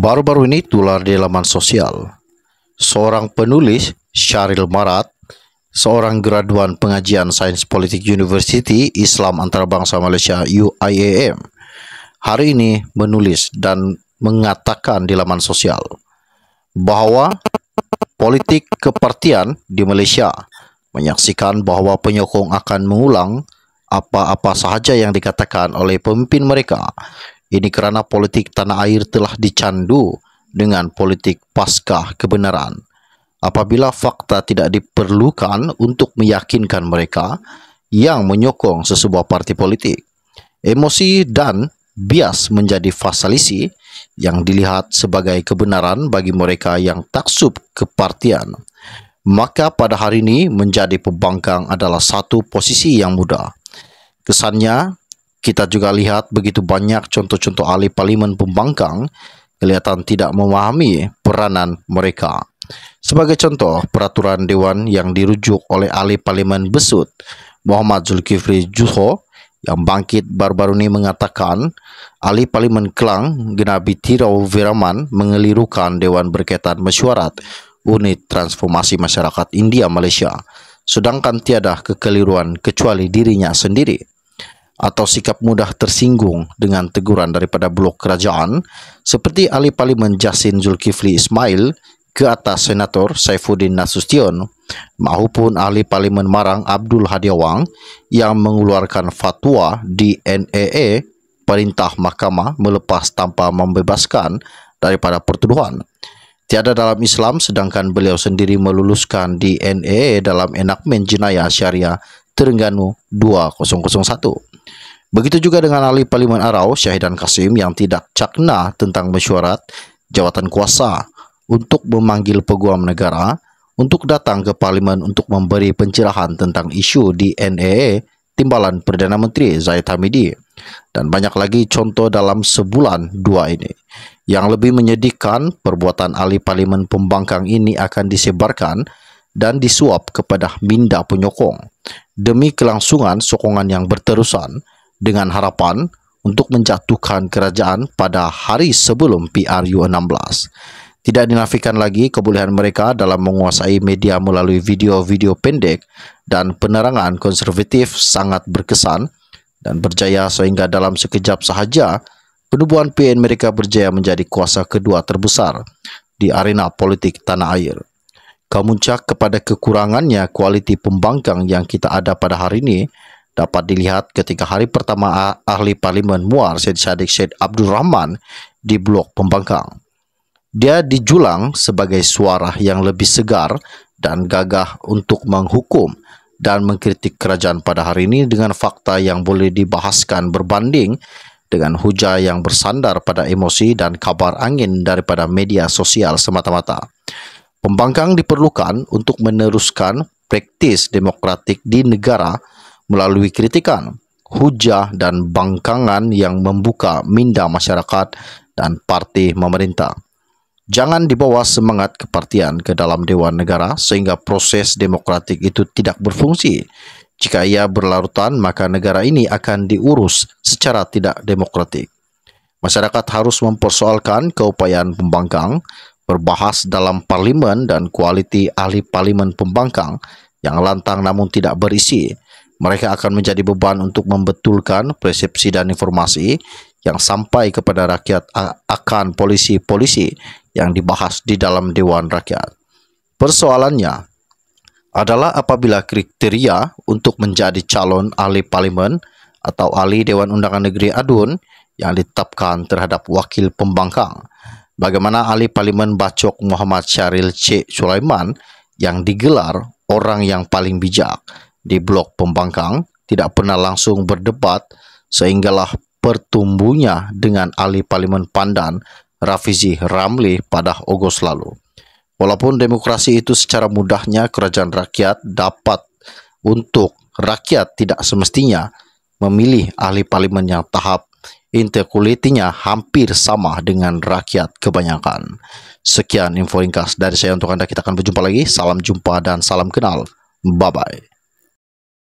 Baru-baru ini tular di laman sosial. Seorang penulis, Syaril Marat, seorang graduan pengajian Sains Politik University Islam Antarabangsa Malaysia UIAM, hari ini menulis dan mengatakan di laman sosial bahwa politik kepartian di Malaysia menyaksikan bahwa penyokong akan mengulang apa-apa sahaja yang dikatakan oleh pemimpin mereka ini kerana politik tanah air telah dicandu dengan politik pasca kebenaran. Apabila fakta tidak diperlukan untuk meyakinkan mereka yang menyokong sesebuah parti politik, emosi dan bias menjadi fasalisi yang dilihat sebagai kebenaran bagi mereka yang taksub kepartian. Maka pada hari ini menjadi pembangkang adalah satu posisi yang mudah. Kesannya kita juga lihat begitu banyak contoh-contoh ahli parlimen pembangkang kelihatan tidak memahami peranan mereka. Sebagai contoh, peraturan dewan yang dirujuk oleh ahli parlimen besut Muhammad Zulkifli Juho yang bangkit baru-baru ini mengatakan ahli parlimen Kelang Genabi Tirau Viraman mengelirukan dewan berkaitan mesyuarat unit transformasi masyarakat India Malaysia sedangkan tiada kekeliruan kecuali dirinya sendiri. atau sikap mudah tersinggung dengan teguran daripada blok kerajaan seperti ahli parlimen Jasin Zulkifli Ismail ke atas Senator Saifuddin Nasution maupun ahli parlimen Marang Abdul Hadi Wang yang mengeluarkan fatwa di NAA perintah mahkamah melepas tanpa membebaskan daripada pertuduhan. Tiada dalam Islam sedangkan beliau sendiri meluluskan di NAA dalam enakmen jenayah syariah 1979. Terengganu 2001. Begitu juga dengan ahli Parlimen Arau, Syahidan Kasim yang tidak cakna tentang mesyuarat jawatan kuasa untuk memanggil peguam negara untuk datang ke parlimen untuk memberi pencerahan tentang isu di NEA timbalan Perdana Menteri Zaid Hamidi dan banyak lagi contoh dalam sebulan dua ini. Yang lebih menyedihkan, perbuatan ahli parlimen pembangkang ini akan disebarkan dan disuap kepada minda penyokong demi kelangsungan sokongan yang berterusan dengan harapan untuk menjatuhkan kerajaan pada hari sebelum PRU16. Tidak dinafikan lagi kebolehan mereka dalam menguasai media melalui video-video pendek dan penerangan konservatif sangat berkesan dan berjaya sehingga dalam sekejap sahaja penubuhan PN mereka berjaya menjadi kuasa kedua terbesar di arena politik tanah air. Kemuncak kepada kekurangannya kualiti pembangkang yang kita ada pada hari ini dapat dilihat ketika hari pertama ahli Parlimen Muar Syed Sadiq Syed Abdul Rahman di blok pembangkang. Dia dijulang sebagai suara yang lebih segar dan gagah untuk menghukum dan mengkritik kerajaan pada hari ini dengan fakta yang boleh dibahaskan berbanding dengan hujah yang bersandar pada emosi dan kabar angin daripada media sosial semata-mata. Pembangkang diperlukan untuk meneruskan praktis demokratik di negara melalui kritikan, hujah, dan bangkangan yang membuka minda masyarakat dan parti pemerintah. Jangan dibawa semangat kepartian ke dalam Dewan Negara sehingga proses demokratik itu tidak berfungsi. Jika ia berlarutan, maka negara ini akan diurus secara tidak demokratik. Masyarakat harus mempersoalkan keupayaan pembangkang berbahas dalam parlimen dan kualiti ahli parlimen pembangkang yang lantang namun tidak berisi. Mereka akan menjadi beban untuk membetulkan persepsi dan informasi yang sampai kepada rakyat akan polisi-polisi yang dibahas di dalam Dewan Rakyat. Persoalannya adalah apabila kriteria untuk menjadi calon ahli parlimen atau ahli Dewan Undangan Negeri Adun yang ditetapkan terhadap wakil pembangkang Bagaimana ahli parlimen Bacok Muhammad Syaril C. Sulaiman yang digelar orang yang paling bijak di blok Pembangkang tidak pernah langsung berdebat sehinggalah pertumbuhnya dengan ahli parlimen Pandan Rafizi Ramli pada Ogos lalu. Walaupun demokrasi itu secara mudahnya kerajaan rakyat dapat untuk rakyat tidak semestinya memilih ahli parlimen yang tahap integritinya hampir sama dengan rakyat kebanyakan. Sekian info ringkas dari saya untuk Anda. Kita akan berjumpa lagi. Salam jumpa dan salam kenal. Bye-bye.